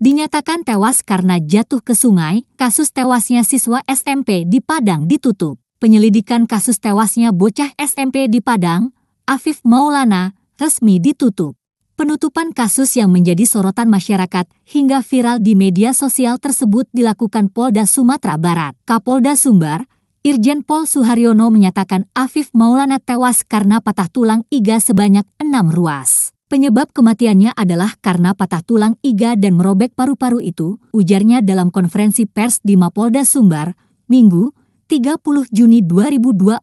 dinyatakan tewas karena jatuh ke sungai, kasus tewasnya siswa SMP di Padang ditutup. Penyelidikan kasus tewasnya bocah SMP di Padang, Afif Maulana, resmi ditutup. Penutupan kasus yang menjadi sorotan masyarakat hingga viral di media sosial tersebut dilakukan Polda Sumatera Barat. Kapolda Sumbar, Irjen Pol Suharyono menyatakan Afif Maulana tewas karena patah tulang iga sebanyak enam ruas. Penyebab kematiannya adalah karena patah tulang iga dan merobek paru-paru itu, ujarnya dalam konferensi pers di Mapolda Sumbar, Minggu, 30 Juni 2024,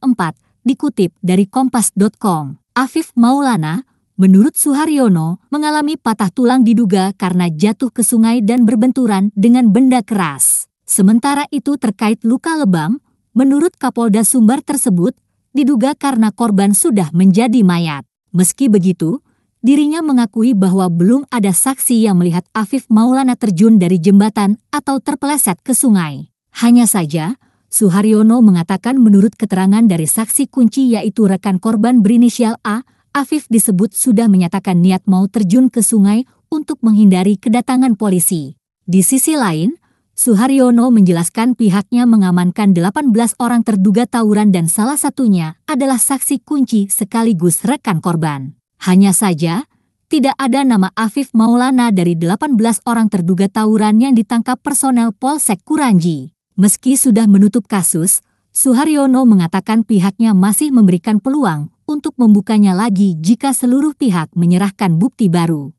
dikutip dari kompas.com. Afif Maulana, menurut Suharyono, mengalami patah tulang diduga karena jatuh ke sungai dan berbenturan dengan benda keras. Sementara itu terkait luka lebam, menurut Kapolda Sumbar tersebut, diduga karena korban sudah menjadi mayat. Meski begitu, dirinya mengakui bahwa belum ada saksi yang melihat Afif Maulana terjun dari jembatan atau terpeleset ke sungai. Hanya saja, Suharyono mengatakan menurut keterangan dari saksi kunci yaitu rekan korban berinisial A, Afif disebut sudah menyatakan niat mau terjun ke sungai untuk menghindari kedatangan polisi. Di sisi lain, Suharyono menjelaskan pihaknya mengamankan 18 orang terduga tawuran dan salah satunya adalah saksi kunci sekaligus rekan korban. Hanya saja, tidak ada nama Afif Maulana dari 18 orang terduga tawuran yang ditangkap personel Polsek Kuranji. Meski sudah menutup kasus, Suharyono mengatakan pihaknya masih memberikan peluang untuk membukanya lagi jika seluruh pihak menyerahkan bukti baru.